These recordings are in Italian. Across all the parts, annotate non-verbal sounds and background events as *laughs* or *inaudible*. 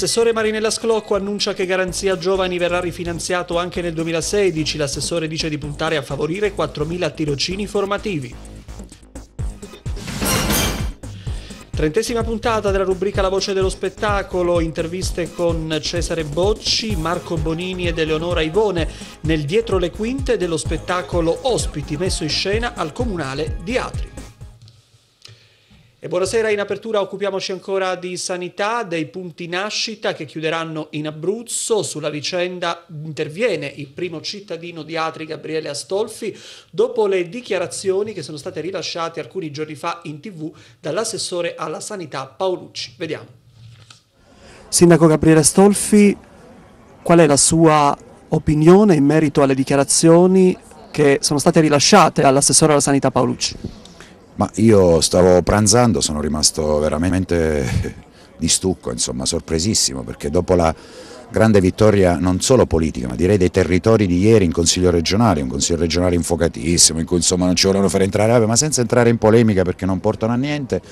L'assessore Marinella Sclocco annuncia che Garanzia Giovani verrà rifinanziato anche nel 2016. L'assessore dice di puntare a favorire 4.000 tirocini formativi. Trentesima puntata della rubrica La voce dello spettacolo, interviste con Cesare Bocci, Marco Bonini ed Eleonora Ivone nel dietro le quinte dello spettacolo Ospiti messo in scena al comunale di Atri. E buonasera, in apertura occupiamoci ancora di sanità, dei punti nascita che chiuderanno in Abruzzo. Sulla vicenda interviene il primo cittadino di Atri, Gabriele Astolfi, dopo le dichiarazioni che sono state rilasciate alcuni giorni fa in tv dall'assessore alla sanità Paolucci. Vediamo. Sindaco Gabriele Astolfi, qual è la sua opinione in merito alle dichiarazioni che sono state rilasciate all'assessore alla sanità Paolucci? Ma io stavo pranzando, sono rimasto veramente di stucco, insomma, sorpresissimo, perché dopo la grande vittoria non solo politica, ma direi dei territori di ieri in Consiglio regionale, un Consiglio regionale infuocatissimo, in cui insomma non ci volevano far entrare Ave, ma senza entrare in polemica perché non portano a niente.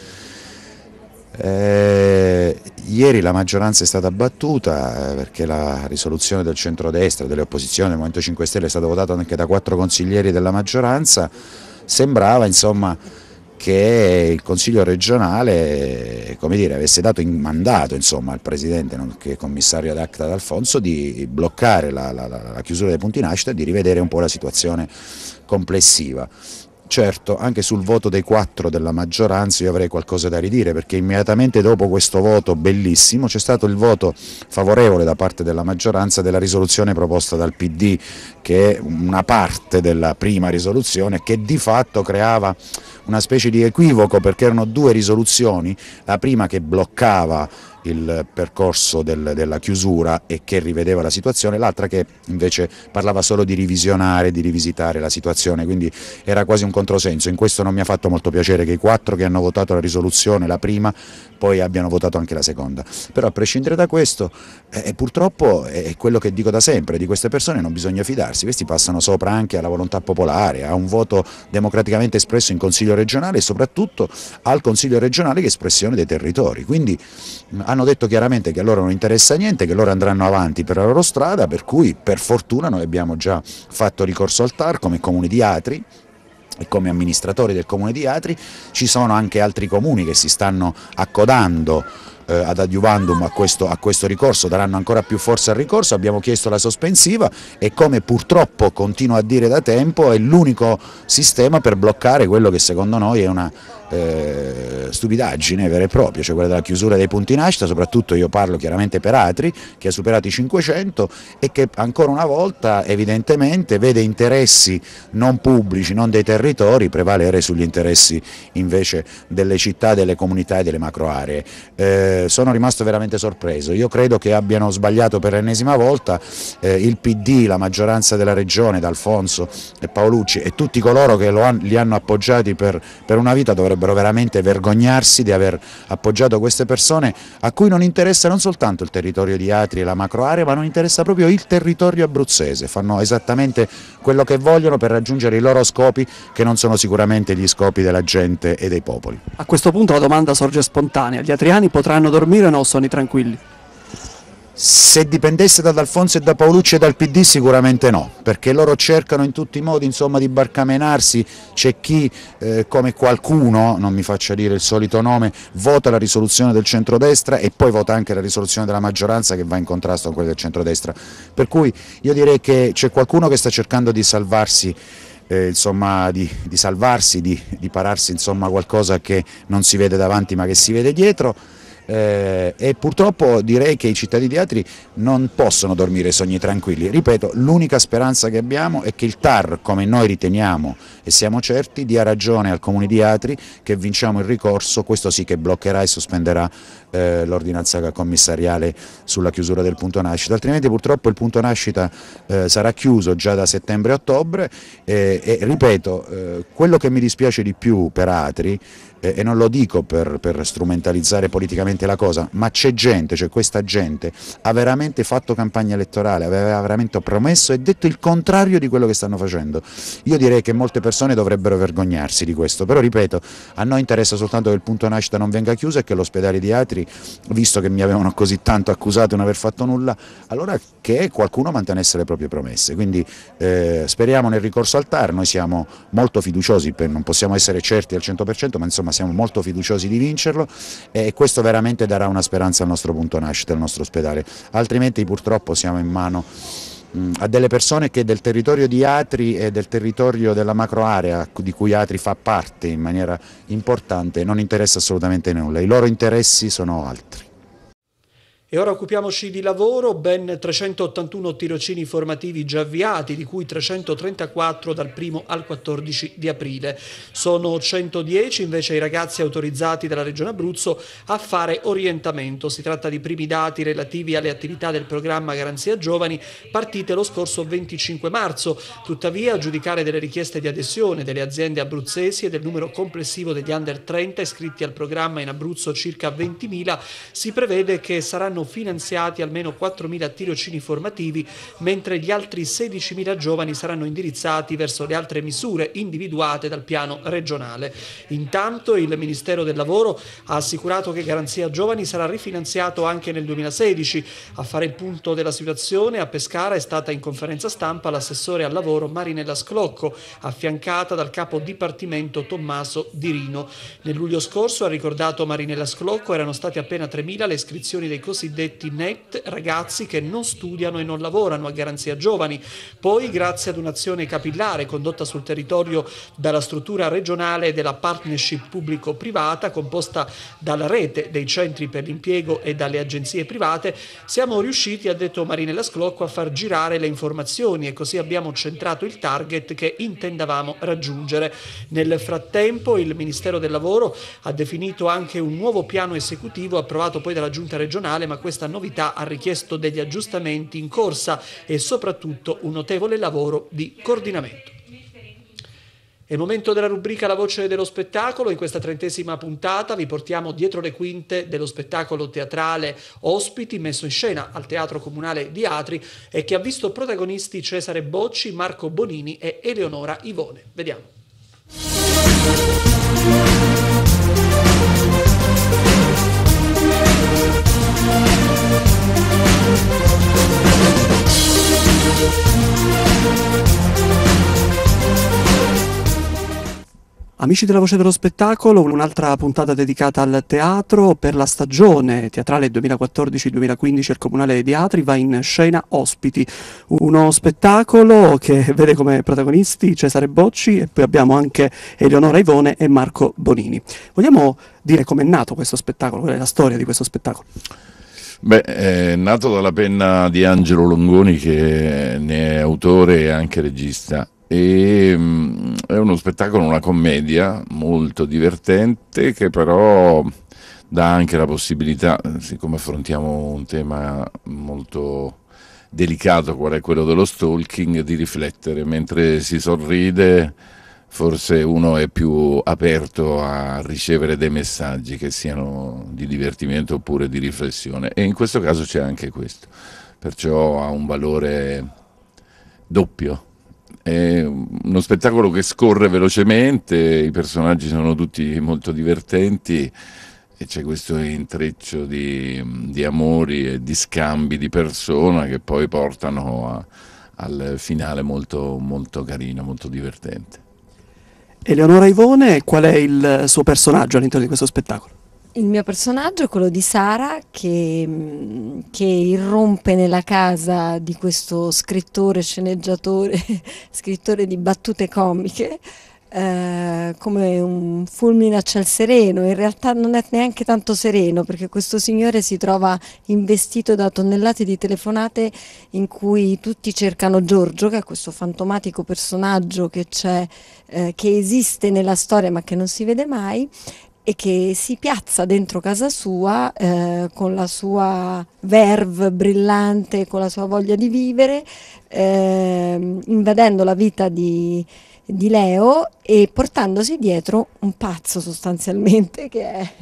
Eh, ieri la maggioranza è stata battuta eh, perché la risoluzione del centrodestra, delle opposizioni, del Movimento 5 Stelle è stata votata anche da quattro consiglieri della maggioranza, sembrava insomma che il Consiglio regionale dire, avesse dato in mandato insomma, al Presidente, nonché commissario ad acta d'Alfonso, di bloccare la, la, la chiusura dei punti nascita e di rivedere un po' la situazione complessiva. Certo, anche sul voto dei quattro della maggioranza io avrei qualcosa da ridire perché immediatamente dopo questo voto bellissimo c'è stato il voto favorevole da parte della maggioranza della risoluzione proposta dal PD che è una parte della prima risoluzione che di fatto creava una specie di equivoco perché erano due risoluzioni, la prima che bloccava il percorso del, della chiusura e che rivedeva la situazione, l'altra che invece parlava solo di revisionare, di rivisitare la situazione, quindi era quasi un controsenso. In questo non mi ha fatto molto piacere che i quattro che hanno votato la risoluzione, la prima, poi abbiano votato anche la seconda. Però a prescindere da questo, eh, eh purtroppo è quello che dico da sempre, di queste persone non bisogna fidarsi, questi passano sopra anche alla volontà popolare, a un voto democraticamente espresso in Consiglio regionale e soprattutto al Consiglio regionale che è espressione dei territori. Quindi, hanno detto chiaramente che a loro non interessa niente, che loro andranno avanti per la loro strada, per cui per fortuna noi abbiamo già fatto ricorso al TAR come comune di Atri, e come amministratori del comune di Atri ci sono anche altri comuni che si stanno accodando eh, ad adiuvandum a questo, a questo, ricorso, daranno ancora più forza al ricorso, abbiamo chiesto la sospensiva e come purtroppo continuo a dire da tempo è l'unico sistema per bloccare quello che secondo noi è una eh, stupidaggine vera e propria, cioè quella della chiusura dei punti nascita, soprattutto io parlo chiaramente per Atri che ha superato i 500 e che ancora una volta evidentemente vede interessi non pubblici, non dei territori prevalere sugli interessi invece delle città, delle comunità e delle macro aree. Eh, sono rimasto veramente sorpreso, io credo che abbiano sbagliato per l'ennesima volta eh, il PD, la maggioranza della regione, D'Alfonso e Paolucci e tutti coloro che han, li hanno appoggiati per, per una vita dovrebbero dovrebbero veramente vergognarsi di aver appoggiato queste persone a cui non interessa non soltanto il territorio di Atri e la macroarea, ma non interessa proprio il territorio abruzzese, fanno esattamente quello che vogliono per raggiungere i loro scopi che non sono sicuramente gli scopi della gente e dei popoli. A questo punto la domanda sorge spontanea, gli atriani potranno dormire o no? Sono tranquilli? Se dipendesse da D'Alfonso e da Paolucci e dal PD sicuramente no, perché loro cercano in tutti i modi insomma, di barcamenarsi, c'è chi eh, come qualcuno, non mi faccia dire il solito nome, vota la risoluzione del centrodestra e poi vota anche la risoluzione della maggioranza che va in contrasto con quella del centrodestra, per cui io direi che c'è qualcuno che sta cercando di salvarsi eh, insomma, di, di, salvarsi, di, di pararsi insomma, qualcosa che non si vede davanti ma che si vede dietro eh, e purtroppo direi che i cittadini di Atri non possono dormire sogni tranquilli. Ripeto, l'unica speranza che abbiamo è che il TAR, come noi riteniamo e siamo certi, dia ragione al Comune di Atri che vinciamo il ricorso, questo sì che bloccherà e sospenderà eh, l'ordinanza commissariale sulla chiusura del punto nascita, altrimenti purtroppo il punto nascita eh, sarà chiuso già da settembre-ottobre eh, e ripeto, eh, quello che mi dispiace di più per Atri e non lo dico per, per, strumentalizzare politicamente la cosa, ma c'è gente, cioè questa gente ha veramente fatto campagna elettorale, aveva veramente promesso e detto il contrario di quello che stanno facendo. Io direi che molte persone dovrebbero vergognarsi di questo, però ripeto, a noi interessa soltanto che il punto nascita non venga chiuso e che l'ospedale di Atri, visto che mi avevano così tanto accusato di non aver fatto nulla, allora che qualcuno mantenesse le proprie promesse. Quindi eh, speriamo nel ricorso al TAR, noi siamo molto fiduciosi, non possiamo essere certi al 100%, ma insomma ma siamo molto fiduciosi di vincerlo e questo veramente darà una speranza al nostro punto nascita, al nostro ospedale, altrimenti purtroppo siamo in mano a delle persone che del territorio di Atri e del territorio della macroarea di cui Atri fa parte in maniera importante non interessa assolutamente nulla, i loro interessi sono altri. E ora occupiamoci di lavoro, ben 381 tirocini formativi già avviati, di cui 334 dal 1 al 14 di aprile. Sono 110 invece i ragazzi autorizzati dalla Regione Abruzzo a fare orientamento. Si tratta di primi dati relativi alle attività del programma Garanzia Giovani partite lo scorso 25 marzo. Tuttavia, a giudicare delle richieste di adesione delle aziende abruzzesi e del numero complessivo degli under 30 iscritti al programma in Abruzzo circa 20.000, si prevede che saranno saranno finanziati almeno 4.000 tirocini formativi, mentre gli altri 16.000 giovani saranno indirizzati verso le altre misure individuate dal piano regionale. Intanto il Ministero del Lavoro ha assicurato che Garanzia Giovani sarà rifinanziato anche nel 2016. A fare il punto della situazione a Pescara è stata in conferenza stampa l'assessore al lavoro Marinella Sclocco, affiancata dal capo dipartimento Tommaso Dirino. Nel luglio scorso, ha ricordato Marinella Sclocco, erano state appena 3.000 le iscrizioni dei così cosiddetti NET, ragazzi che non studiano e non lavorano a garanzia giovani. Poi, grazie ad un'azione capillare condotta sul territorio dalla struttura regionale della partnership pubblico-privata, composta dalla rete dei centri per l'impiego e dalle agenzie private, siamo riusciti, ha detto Marinella Sclocco, a far girare le informazioni e così abbiamo centrato il target che intendavamo raggiungere. Nel frattempo il Ministero del Lavoro ha definito anche un nuovo piano esecutivo approvato poi dalla Giunta regionale ma questa novità ha richiesto degli aggiustamenti in corsa e soprattutto un notevole lavoro di coordinamento. È il momento della rubrica La voce dello spettacolo. In questa trentesima puntata vi portiamo dietro le quinte dello spettacolo teatrale Ospiti, messo in scena al Teatro Comunale di Atri e che ha visto protagonisti Cesare Bocci, Marco Bonini e Eleonora Ivone. Vediamo. Amici della Voce dello Spettacolo, un'altra puntata dedicata al teatro per la stagione teatrale 2014-2015 al Comunale di Atri va in scena Ospiti, uno spettacolo che vede come protagonisti Cesare Bocci e poi abbiamo anche Eleonora Ivone e Marco Bonini. Vogliamo dire com'è nato questo spettacolo, qual è la storia di questo spettacolo? Beh, è nato dalla penna di Angelo Longoni che ne è autore e anche regista e mh, mm, è uno spettacolo, una commedia molto divertente che però dà anche la possibilità, siccome affrontiamo un tema molto delicato qual è quello dello stalking, di riflettere, mentre si sorride forse uno è più aperto a ricevere dei messaggi che siano di divertimento oppure di riflessione e in questo caso c'è anche questo, perciò ha un valore doppio. È uno spettacolo che scorre velocemente, i personaggi sono tutti molto divertenti e c'è questo intreccio di, di amori e di scambi di persona che poi portano a, al finale molto, molto carino, molto divertente. Eleonora Ivone, qual è il suo personaggio all'interno di questo spettacolo? Il mio personaggio è quello di Sara che, mm, che irrompe nella casa di questo scrittore, sceneggiatore, *laughs* scrittore di battute comiche eh, come un fulmine a ciel sereno, in realtà non è neanche tanto sereno perché questo signore si trova investito da tonnellate di telefonate in cui tutti cercano Giorgio, che è questo fantomatico personaggio che, eh, che esiste nella storia ma che non si vede mai e che si piazza dentro casa sua eh, con la sua verve brillante, con la sua voglia di vivere, eh, invadendo la vita di, di Leo e portandosi dietro un pazzo sostanzialmente *laughs* che è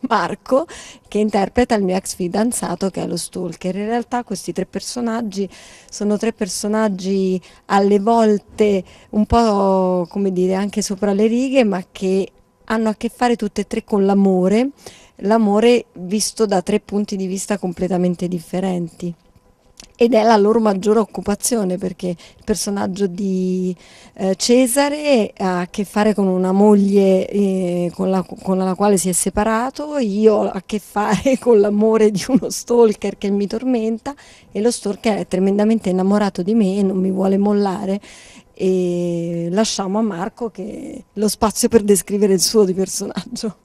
Marco che interpreta il mio ex fidanzato che è lo stalker. In realtà questi tre personaggi sono tre personaggi alle volte un po' come dire anche sopra le righe ma che hanno a che fare tutte e tre con l'amore, l'amore visto da tre punti di vista completamente differenti ed è la loro maggiore occupazione perché il personaggio di eh, Cesare ha a che fare con una moglie eh, con, la, con, la, quale si è separato, io ho a che fare *laughs* con l'amore di uno stalker che mi tormenta e lo stalker è tremendamente innamorato di me e non mi vuole mollare e lasciamo a Marco lo spazio per descrivere il suo di personaggio.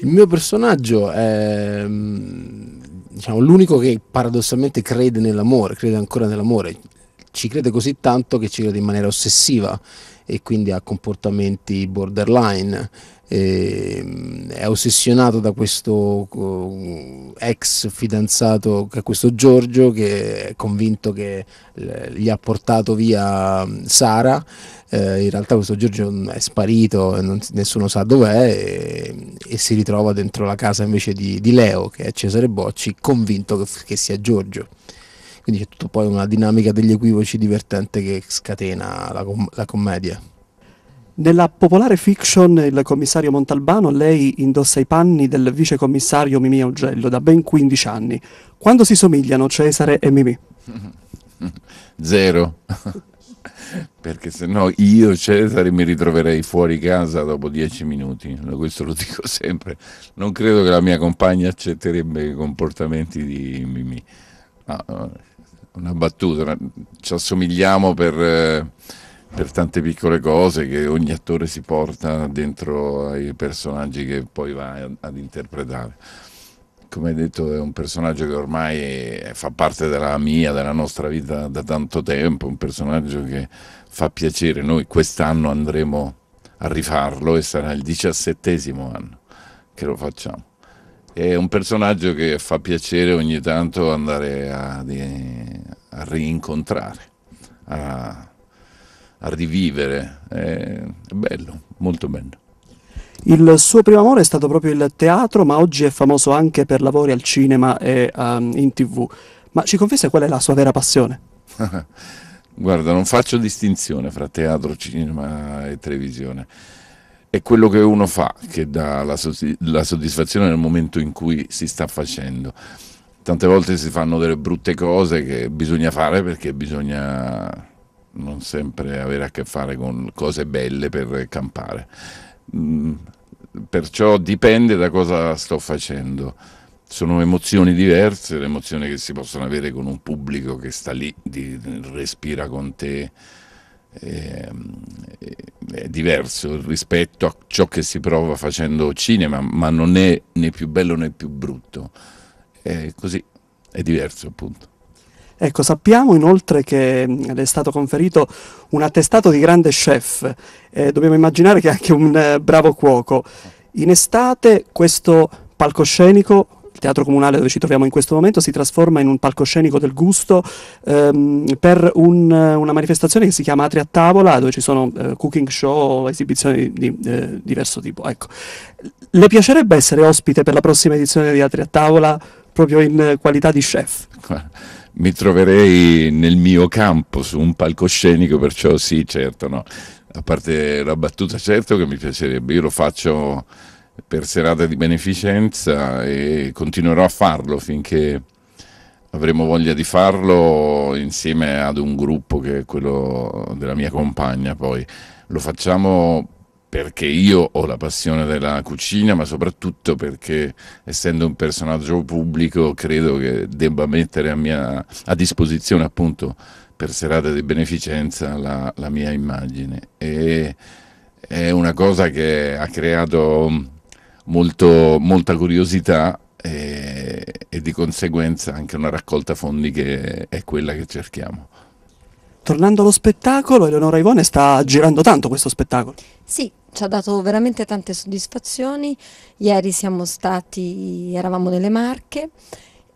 Il mio personaggio è mm, diciamo, l'unico che paradossalmente crede nell'amore, crede ancora nell'amore, ci crede così tanto che ci crede in maniera ossessiva e quindi ha comportamenti borderline eh, è ossessionato da questo uh, ex fidanzato, questo Giorgio che è convinto che eh, gli ha portato via mm, Sara, eh, in realtà questo Giorgio mm, è sparito, eh, non, nessuno sa dov'è e, e, si ritrova dentro la casa invece di, di Leo che è Cesare Bocci, convinto che, che sia Giorgio quindi c'è tutto poi una dinamica degli equivoci divertente che scatena la, com- la commedia. Nella popolare fiction Il commissario Montalbano lei indossa i panni del vice commissario Mimì Augello da ben 15 anni. Quando si somigliano Cesare e Mimì? *laughs* Zero. *laughs* Perché se no io Cesare mi ritroverei fuori casa dopo dieci minuti, questo lo dico sempre. Non credo che la mia compagna accetterebbe i comportamenti di Mimì. una battuta, ci assomigliamo per... Eh per tante piccole cose che ogni attore si porta dentro ai personaggi che poi va ad interpretare. Come hai detto, è un personaggio che ormai fa parte della mia, della nostra vita da tanto tempo, un personaggio che fa piacere. Noi quest'anno andremo a rifarlo e sarà il diciassettesimo anno che lo facciamo. È un personaggio che fa piacere ogni tanto andare a, a rincontrare, a, a rivivere. È bello, molto bello. Il suo primo amore è stato proprio il teatro, ma oggi è famoso anche per lavori al cinema e um, in tv. Ma ci confessa qual è la sua vera passione? *laughs* Guarda, non faccio distinzione fra teatro, cinema e televisione. È quello che uno fa che dà la, la soddisfazione nel momento in cui si sta facendo. Tante volte si fanno delle brutte cose che bisogna fare perché bisogna non sempre avere a che fare con cose belle per campare. Mm, perciò dipende da cosa sto facendo. Sono emozioni diverse, le emozioni che si possono avere con un pubblico che sta lì, di, respira con te, ehm, è, è diverso rispetto a ciò che si prova facendo cinema, ma non è né più bello né più brutto. È così, è diverso appunto. Ecco, sappiamo inoltre che mm, le è stato conferito un attestato di grande chef, eh, dobbiamo immaginare che è anche un eh, bravo cuoco. In estate questo palcoscenico il teatro comunale dove ci troviamo in questo momento si trasforma in un palcoscenico del gusto ehm, per un, eh, una manifestazione che si chiama Atri a tavola, dove ci sono eh, cooking show, esibizioni di, di eh, diverso tipo. Ecco. Le piacerebbe essere ospite per la prossima edizione di Atri a tavola? proprio in qualità di chef. Mi troverei nel mio campo, su un palcoscenico, perciò sì, certo, no. A parte la battuta, certo che mi piacerebbe, io lo faccio per serata di beneficenza e continuerò a farlo finché avremo voglia di farlo insieme ad un gruppo che è quello della mia compagna poi lo facciamo perché io ho la passione della cucina, ma soprattutto perché essendo un personaggio pubblico credo che debba mettere a, mia, a disposizione appunto per serata di beneficenza la, la mia immagine. E è una cosa che ha creato molto, molta curiosità e, e di conseguenza anche una raccolta fondi che è quella che cerchiamo. Tornando allo spettacolo, Eleonora Ivone sta girando tanto questo spettacolo. Sì, ci ha dato veramente tante soddisfazioni. Ieri siamo stati, eravamo nelle Marche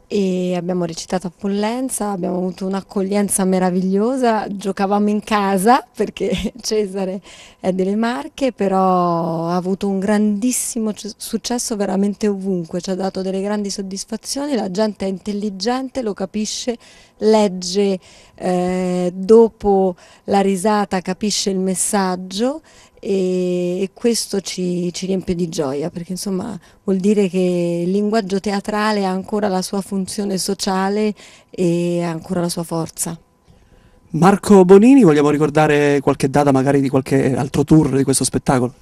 e abbiamo recitato a Pollenza, abbiamo avuto un'accoglienza meravigliosa, giocavamo in casa perché *laughs* Cesare è delle Marche, però ha avuto un grandissimo successo veramente ovunque, ci ha dato delle grandi soddisfazioni, la gente è intelligente, lo capisce, legge eh, dopo la risata, capisce il messaggio e, e questo ci, ci, riempie di gioia perché insomma vuol dire che il linguaggio teatrale ha ancora la sua funzione sociale e ha ancora la sua forza. Marco Bonini, vogliamo ricordare qualche data magari di qualche altro tour di questo spettacolo?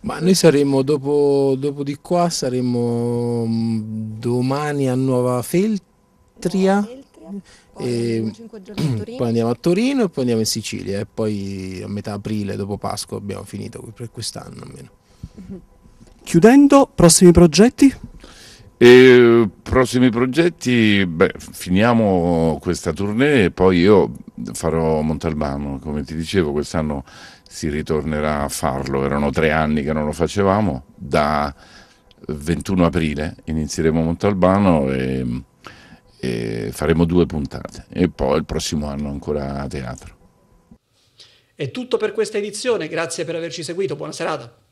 Ma noi saremo dopo, dopo di qua, saremo mm, domani a Nuova Feltria. Nuova Feltria Ehm, e poi andiamo a Torino e poi andiamo in Sicilia e poi a metà aprile dopo Pasqua abbiamo finito per quest'anno almeno. Chiudendo, prossimi progetti? E prossimi progetti, beh, finiamo questa tournée e poi io farò Montalbano, come ti dicevo, quest'anno si ritornerà a farlo, erano tre anni che non lo facevamo, da 21 aprile inizieremo Montalbano e e faremo due puntate e poi il prossimo anno ancora a teatro. È tutto per questa edizione, grazie per averci seguito, buona serata.